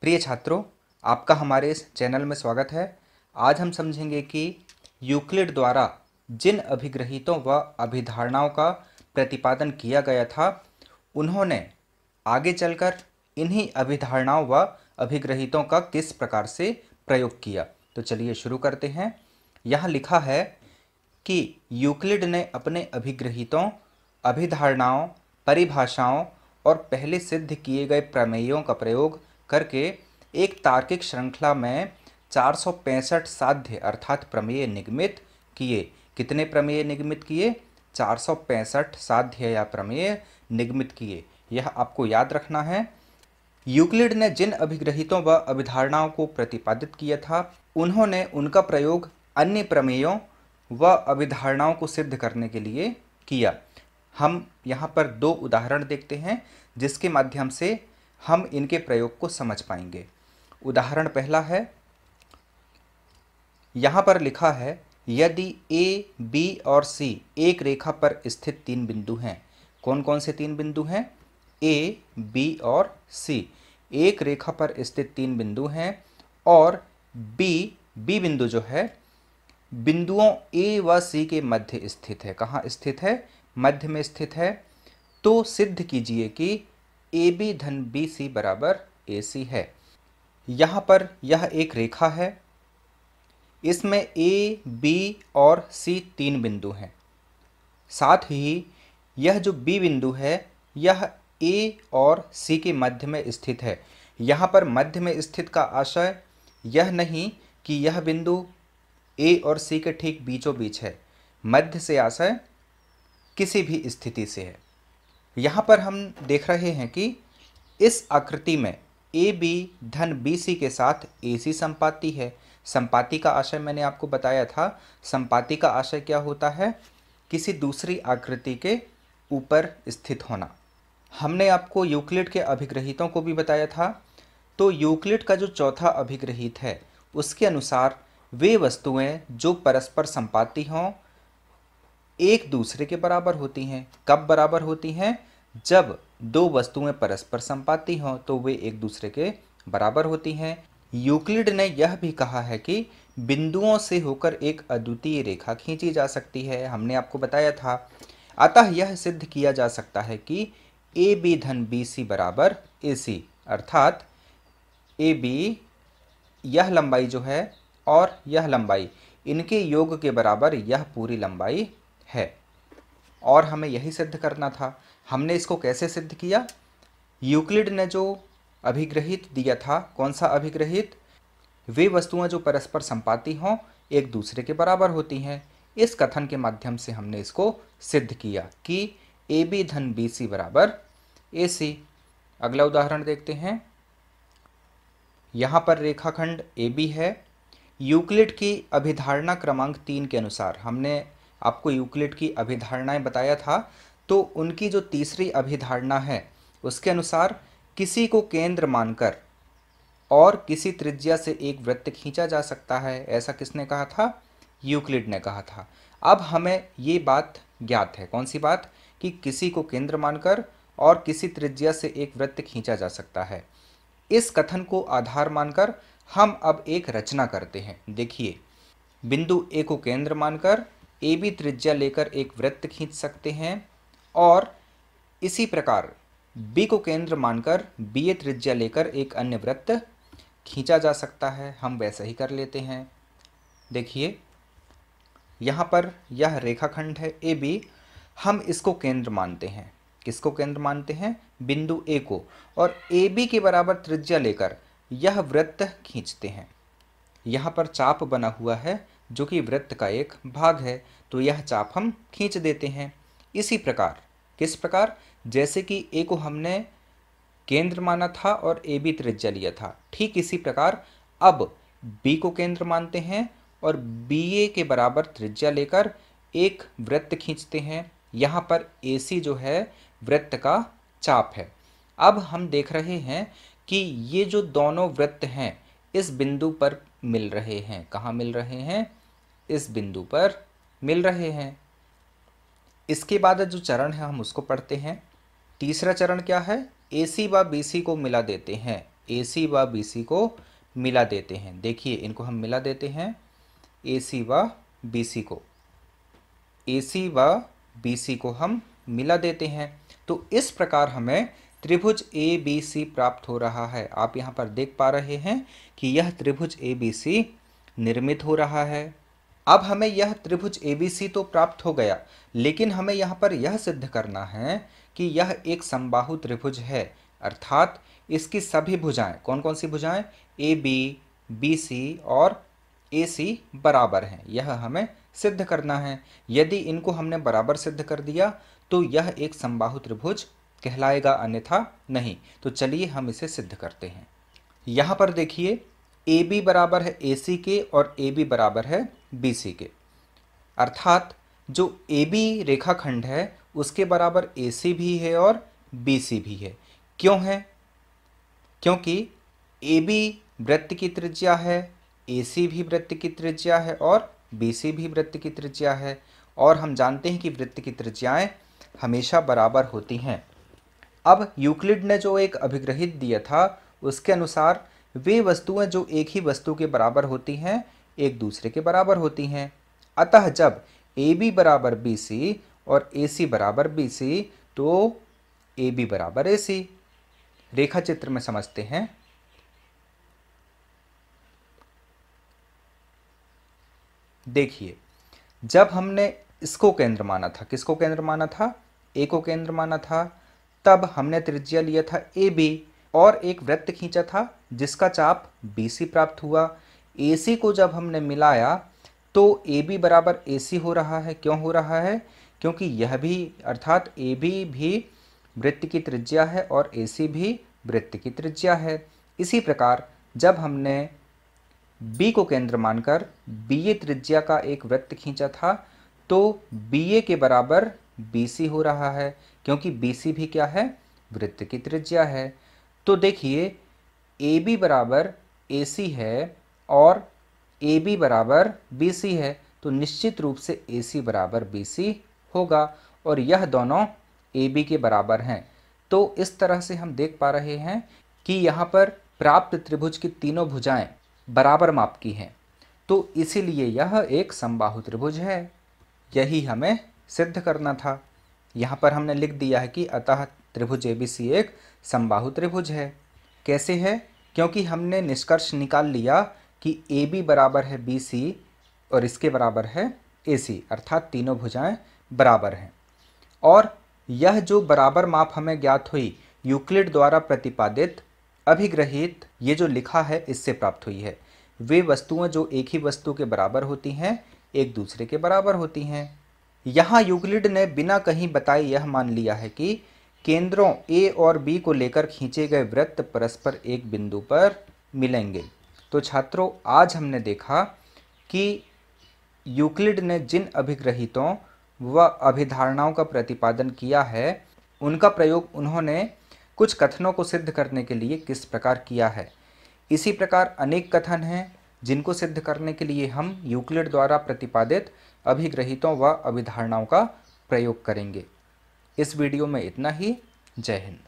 प्रिय छात्रों आपका हमारे इस चैनल में स्वागत है आज हम समझेंगे कि यूक्लिड द्वारा जिन अभिग्रहितों व अभिधारणाओं का प्रतिपादन किया गया था उन्होंने आगे चलकर इन्हीं अभिधारणाओं व अभिग्रहितों का किस प्रकार से प्रयोग किया तो चलिए शुरू करते हैं यहाँ लिखा है कि यूक्लिड ने अपने अभिग्रहितों अभिधारणाओं परिभाषाओं और पहले सिद्ध किए गए प्रमेयों का प्रयोग करके एक तार्किक श्रृंखला में चार सौ पैंसठ साध्य अर्थात प्रमेय निगमित किए कितने प्रमेय निगमित किए चार सौ पैंसठ साध्य या प्रमेय निगमित किए यह आपको याद रखना है यूक्लिड ने जिन अभिग्रहितों व अभिधारणाओं को प्रतिपादित किया था उन्होंने उनका प्रयोग अन्य प्रमेयों व अभिधारणाओं को सिद्ध करने के लिए किया हम यहाँ पर दो उदाहरण देखते हैं जिसके माध्यम से हम इनके प्रयोग को समझ पाएंगे उदाहरण पहला है यहाँ पर लिखा है यदि ए बी और सी एक रेखा पर स्थित तीन बिंदु हैं कौन कौन से तीन बिंदु हैं ए बी और सी एक रेखा पर स्थित तीन बिंदु हैं और बी बी बिंदु जो है बिंदुओं ए व सी के मध्य स्थित है कहाँ स्थित है मध्य में स्थित है तो सिद्ध कीजिए कि ए बी धन बी सी बराबर ए सी है यहाँ पर यह एक रेखा है इसमें ए बी और सी तीन बिंदु हैं साथ ही यह जो बी बिंदु है यह ए और सी के मध्य में स्थित है यहाँ पर मध्य में स्थित का आशय यह नहीं कि यह बिंदु ए और सी के ठीक बीचों बीच है मध्य से आशय किसी भी स्थिति से है यहाँ पर हम देख रहे हैं कि इस आकृति में ए बी धन बी सी के साथ ए सी संपाति है संपाति का आशय मैंने आपको बताया था संपाति का आशय क्या होता है किसी दूसरी आकृति के ऊपर स्थित होना हमने आपको यूक्लिड के अभिग्रहितों को भी बताया था तो यूक्लिड का जो चौथा अभिग्रहित है उसके अनुसार वे वस्तुएं जो परस्पर संपाति हों एक दूसरे के बराबर होती हैं कब बराबर होती हैं जब दो वस्तुएं परस्पर संपाती हों तो वे एक दूसरे के बराबर होती हैं यूक्लिड ने यह भी कहा है कि बिंदुओं से होकर एक अद्वितीय रेखा खींची जा सकती है हमने आपको बताया था अतः यह सिद्ध किया जा सकता है कि ए बी धन बी सी बराबर ए सी अर्थात ए बी यह लंबाई जो है और यह लंबाई इनके योग के बराबर यह पूरी लंबाई है और हमें यही सिद्ध करना था हमने इसको कैसे सिद्ध किया यूक्लिड ने जो अभिग्रहित दिया था कौन सा अभिग्रहित वे वस्तुएं जो परस्पर संपाती हों एक दूसरे के बराबर होती हैं इस कथन के माध्यम से हमने इसको सिद्ध किया कि ए बी धन बी सी बराबर ए सी अगला उदाहरण देखते हैं यहाँ पर रेखाखंड ए बी है यूक्लिड की अभिधारणा क्रमांक तीन के अनुसार हमने आपको यूक्लिड की अभिधारणाएं बताया था तो उनकी जो तीसरी अभिधारणा है उसके अनुसार किसी को केंद्र मानकर और किसी त्रिज्या से एक वृत्त खींचा जा सकता है ऐसा किसने कहा था यूक्लिड ने कहा था अब हमें ये बात ज्ञात है कौन सी बात कि किसी को केंद्र मानकर और किसी त्रिज्या से एक वृत्त खींचा जा सकता है इस कथन को आधार मानकर हम अब एक रचना करते हैं देखिए बिंदु ए को केंद्र मानकर ए बी त्रिज्या लेकर एक वृत्त खींच सकते हैं और इसी प्रकार बी को केंद्र मानकर बी ए त्रिज्या लेकर एक अन्य वृत्त खींचा जा सकता है हम वैसा ही कर लेते हैं देखिए यहाँ पर यह रेखाखंड है ए बी हम इसको केंद्र मानते हैं किसको केंद्र मानते हैं बिंदु ए को और ए बी के बराबर त्रिज्या लेकर यह वृत्त खींचते हैं यहाँ पर चाप बना हुआ है जो कि वृत्त का एक भाग है तो यह चाप हम खींच देते हैं इसी प्रकार किस प्रकार जैसे कि ए को हमने केंद्र माना था और ए बी त्रिज्या लिया था ठीक इसी प्रकार अब बी को केंद्र मानते हैं और बी ए के बराबर त्रिज्या लेकर एक वृत्त खींचते हैं यहाँ पर ए सी जो है वृत्त का चाप है अब हम देख रहे हैं कि ये जो दोनों वृत्त हैं इस बिंदु पर मिल रहे हैं कहाँ मिल रहे हैं इस बिंदु पर मिल रहे हैं इसके बाद जो चरण है हम उसको पढ़ते हैं तीसरा चरण क्या है ए सी व बी सी को मिला देते हैं ए सी व बी सी को मिला देते हैं देखिए इनको हम मिला देते हैं ए सी व बी सी को ए सी व बी सी को हम मिला देते हैं तो इस प्रकार हमें त्रिभुज ए बी सी प्राप्त हो रहा है आप यहाँ पर देख पा रहे हैं कि यह त्रिभुज ए बी सी निर्मित हो रहा है अब हमें यह त्रिभुज ए बी सी तो प्राप्त हो गया लेकिन हमें यहाँ पर यह सिद्ध करना है कि यह एक समबाहु त्रिभुज है अर्थात इसकी सभी भुजाएं कौन कौन सी भुजाएं ए बी बी सी और ए सी बराबर हैं यह हमें सिद्ध करना है यदि इनको हमने बराबर सिद्ध कर दिया तो यह एक समबाहु त्रिभुज कहलाएगा अन्यथा नहीं तो चलिए हम इसे सिद्ध करते हैं यहाँ पर देखिए ए बी बराबर है ए सी के और ए बी बराबर है बी सी के अर्थात जो ए बी रेखाखंड है उसके बराबर ए सी भी है और बी सी भी है क्यों है क्योंकि ए बी वृत्त की त्रिज्या है ए सी भी वृत्त की त्रिज्या है और बी सी भी वृत्त की त्रिज्या है और हम जानते हैं कि वृत्त की त्रिज्याएँ हमेशा बराबर होती हैं अब यूक्लिड ने जो एक अभिग्रहित दिया था उसके अनुसार वे वस्तुएं जो एक ही वस्तु के बराबर होती हैं एक दूसरे के बराबर होती हैं अतः जब ए बी बराबर बी सी और ए सी बराबर बी सी तो ए बी बराबर ए सी रेखा चित्र में समझते हैं देखिए जब हमने इसको केंद्र माना था किसको केंद्र माना था ए को केंद्र माना था तब हमने त्रिज्या लिया था ए बी और एक वृत्त खींचा था जिसका चाप बी सी प्राप्त हुआ ए सी को जब हमने मिलाया तो ए बी बराबर ए सी हो रहा है क्यों हो रहा है क्योंकि यह भी अर्थात ए बी भी वृत्त की त्रिज्या है और ए सी भी वृत्त की त्रिज्या है इसी प्रकार जब हमने बी को केंद्र मानकर बी ए त्रिज्या का एक वृत्त खींचा था तो बी ए के बराबर बी सी हो रहा है क्योंकि बी सी भी क्या है वृत्त की त्रिज्या है तो देखिए ए बी बराबर ए सी है और ए बी बराबर बी सी है तो निश्चित रूप से ए सी बराबर बी सी होगा और यह दोनों ए बी के बराबर हैं तो इस तरह से हम देख पा रहे हैं कि यहाँ पर प्राप्त त्रिभुज की तीनों भुजाएं बराबर माप की हैं तो इसीलिए यह एक समबाहु त्रिभुज है यही हमें सिद्ध करना था यहाँ पर हमने लिख दिया है कि अतः त्रिभुज ए एक समबाहु त्रिभुज है कैसे है क्योंकि हमने निष्कर्ष निकाल लिया कि ए बी बराबर है बी सी और इसके बराबर है ए सी अर्थात तीनों भुजाएं बराबर हैं और यह जो बराबर माप हमें ज्ञात हुई यूक्लिड द्वारा प्रतिपादित अभिग्रहित ये जो लिखा है इससे प्राप्त हुई है वे वस्तुएं जो एक ही वस्तु के बराबर होती हैं एक दूसरे के बराबर होती हैं यहाँ यूक्लिड ने बिना कहीं बताए यह मान लिया है कि केंद्रों ए और बी को लेकर खींचे गए वृत्त परस्पर एक बिंदु पर मिलेंगे तो छात्रों आज हमने देखा कि यूक्लिड ने जिन अभिग्रहितों व अभिधारणाओं का प्रतिपादन किया है उनका प्रयोग उन्होंने कुछ कथनों को सिद्ध करने के लिए किस प्रकार किया है इसी प्रकार अनेक कथन हैं जिनको सिद्ध करने के लिए हम यूक्लिड द्वारा प्रतिपादित अभिग्रहितों व अभिधारणाओं का प्रयोग करेंगे इस वीडियो में इतना ही जय हिंद